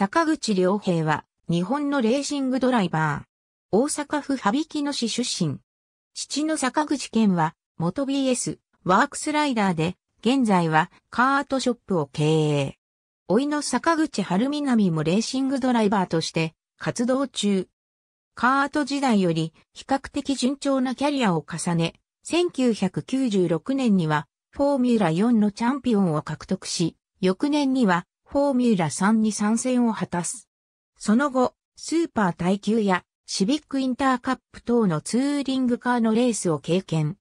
坂口良平は、日本のレーシングドライバー。大阪府羽曳野市出身。父の坂口健は、元 BS、ワークスライダーで、現在はカートショップを経営。甥の坂口春南もレーシングドライバーとして活動中。カート時代より比較的順調なキャリアを重ね、1996年にはフォーミュラ4のチャンピオンを獲得し、翌年にはフォーミュラ3に参戦を果たす。その後、スーパー耐久やシビックインターカップ等のツーリングカーのレースを経験。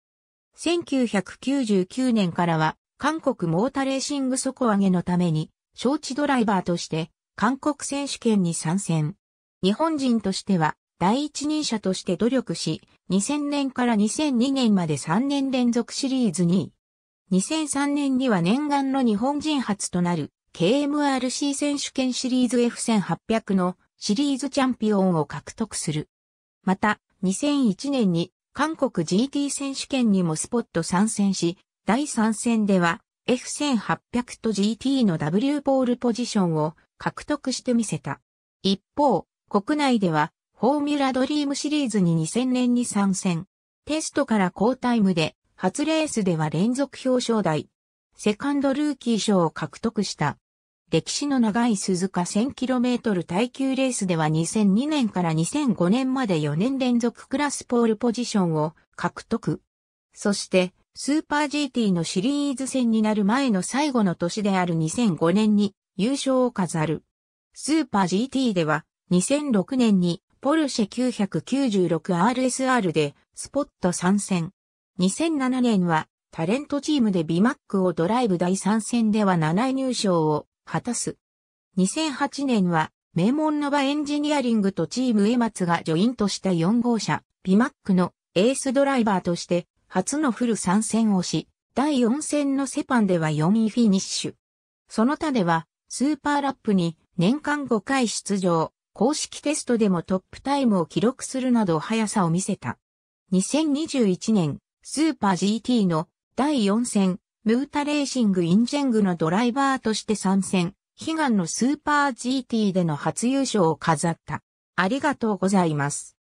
1999年からは韓国モータレーシング底上げのために招致ドライバーとして韓国選手権に参戦。日本人としては第一人者として努力し、2000年から2002年まで3年連続シリーズ2位。2003年には念願の日本人初となる KMRC 選手権シリーズ F1800 のシリーズチャンピオンを獲得する。また、2001年に韓国 GT 選手権にもスポット参戦し、第3戦では F1800 と GT の W ボールポジションを獲得してみせた。一方、国内ではフォーミュラドリームシリーズに2000年に参戦。テストから好タイムで、初レースでは連続表彰台、セカンドルーキー賞を獲得した。歴史の長い鈴鹿 1000km 耐久レースでは2002年から2005年まで4年連続クラスポールポジションを獲得。そして、スーパー GT のシリーズ戦になる前の最後の年である2005年に優勝を飾る。スーパー GT では2006年にポルシェ 996RSR でスポット参戦。2007年はタレントチームでビマックをドライブ第3戦では7位入賞を果たす。2008年は名門ノバエンジニアリングとチーム江松がジョイントした4号車ビマックのエースドライバーとして初のフル参戦をし、第4戦のセパンでは4位フィニッシュ。その他では、スーパーラップに年間5回出場、公式テストでもトップタイムを記録するなど速さを見せた。2021年、スーパー GT の第4戦、ムータレーシング・インジェングのドライバーとして参戦、悲願のスーパー GT での初優勝を飾った。ありがとうございます。